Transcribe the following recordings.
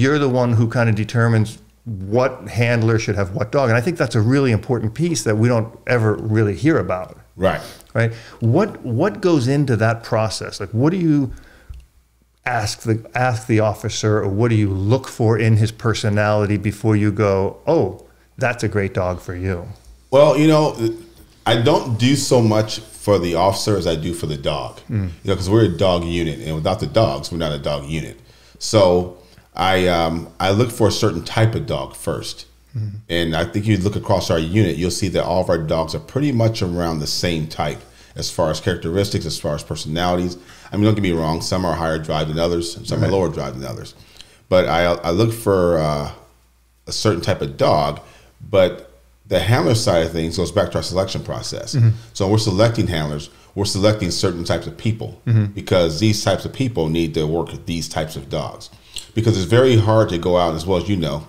You're the one who kind of determines what handler should have what dog. And I think that's a really important piece that we don't ever really hear about. Right. Right. What what goes into that process? Like what do you ask the ask the officer or what do you look for in his personality before you go, "Oh, that's a great dog for you." Well, you know, I don't do so much for the officer as I do for the dog. Mm. You know, cuz we're a dog unit and without the dogs, we're not a dog unit. So, I um, I look for a certain type of dog 1st mm -hmm. and I think you look across our unit, you'll see that all of our dogs are pretty much around the same type as far as characteristics, as far as personalities. I mean, don't get me wrong; some are higher drive than others, some right. are lower drive than others. But I I look for uh, a certain type of dog, but the handler side of things goes back to our selection process. Mm -hmm. So we're selecting handlers, we're selecting certain types of people mm -hmm. because these types of people need to work with these types of dogs because it's very hard to go out, as well as you know,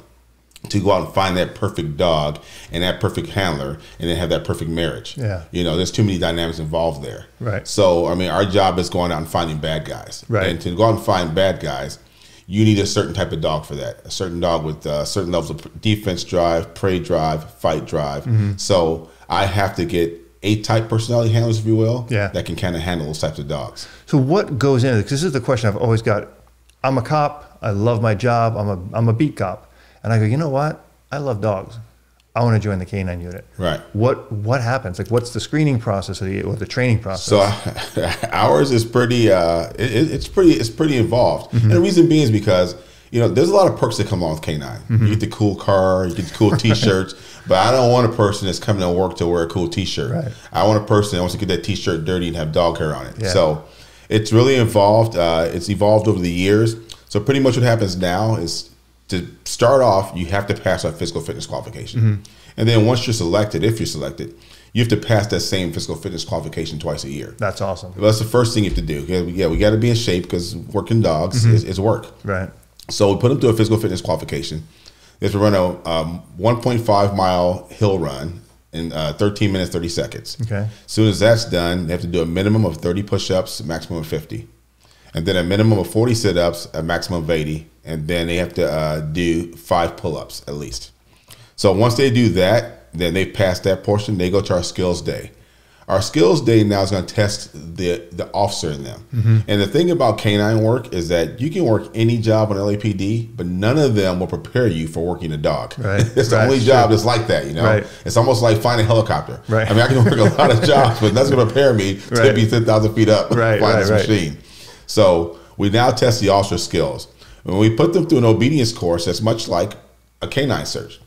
to go out and find that perfect dog and that perfect handler and then have that perfect marriage. Yeah. You know, there's too many dynamics involved there. Right. So, I mean, our job is going out and finding bad guys. Right. And to go out and find bad guys, you need a certain type of dog for that. A certain dog with uh, certain levels of defense drive, prey drive, fight drive. Mm-hmm. So, I have to get a type personality handlers, if you will, yeah. that can kind of handle those types of dogs. So, what goes into this? This is the question I've always got I'm a cop. I love my job. I'm a, I'm a beat cop. And I go, you know what? I love dogs. I want to join the canine unit. Right. What what happens? Like, what's the screening process or the, or the training process? So ours is pretty. Uh, it, it's pretty. It's pretty involved. Mm-hmm. And the reason being is because you know there's a lot of perks that come along with canine. Mm-hmm. You get the cool car, you get the cool T-shirts. but I don't want a person that's coming to work to wear a cool T-shirt. Right. I want a person that wants to get that T-shirt dirty and have dog hair on it. Yeah. So it's really evolved. Uh, it's evolved over the years. So pretty much what happens now is to start off, you have to pass a physical fitness qualification, mm -hmm. and then once you're selected, if you're selected, you have to pass that same physical fitness qualification twice a year. That's awesome. that's the first thing you have to do. Yeah, we got to be in shape because working dogs mm -hmm. is, is, work. Right. So we put them through a physical fitness qualification. They have to run a um, 1.5 mile hill run in uh, 13 minutes 30 seconds. Okay. As soon as that's done, they have to do a minimum of 30 push-ups, maximum of 50, and then a minimum of 40 sit-ups, a maximum of 80, and then they have to uh, do five pull-ups at least. So once they do that, then they pass that portion. They go to our skills day. Our skills day now is going to test the the officer in them. Mm-hmm. And the thing about canine work is that you can work any job on LAPD, but none of them will prepare you for working a dog. Right. it's the only job that's like that. You know, right. it's almost like flying a helicopter. Right. I mean, I can work a lot of jobs, but that's going to prepare me right. to be ten thousand feet up right, flying this machine. So we now test the officer skills. When we put them through an obedience course, that's much like a canine search.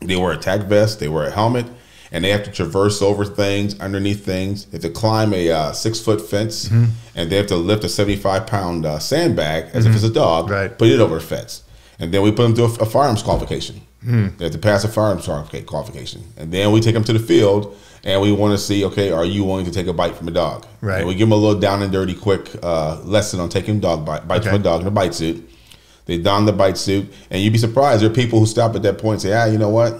They wear a tag vest, they wear a helmet, and they have to traverse over things, underneath things. They have to climb a uh, six foot fence, mm-hmm. and they have to lift a 75 pound uh, sandbag as mm-hmm. if it's a dog, right. put it over a fence. And then we put them through a, a firearms qualification. Mm-hmm. They have to pass a firearms qualification. And then we take them to the field, and we want to see okay, are you willing to take a bite from a dog? Right. And we give them a little down and dirty quick uh, lesson on taking dog bite, bites okay. from a dog in a bite suit. They don the bite suit, and you'd be surprised. There are people who stop at that point and say, "Ah, you know what?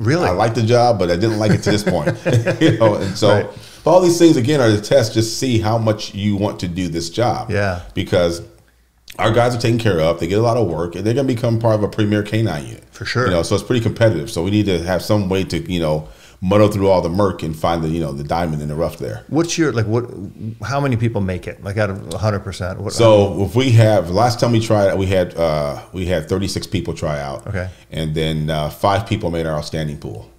Really, I liked the job, but I didn't like it to this point. you know, and so. Right. all these things again are the test. Just see how much you want to do this job. Yeah. Because our guys are taken care of. They get a lot of work, and they're going to become part of a premier canine unit for sure. You know, so it's pretty competitive. So we need to have some way to you know muddle through all the murk and find the you know the diamond in the rough there. What's your like what? How many people make it? Like out of hundred percent? So if we have last time we tried, we had uh, we had thirty six people try out. Okay, and then uh, five people made our outstanding pool.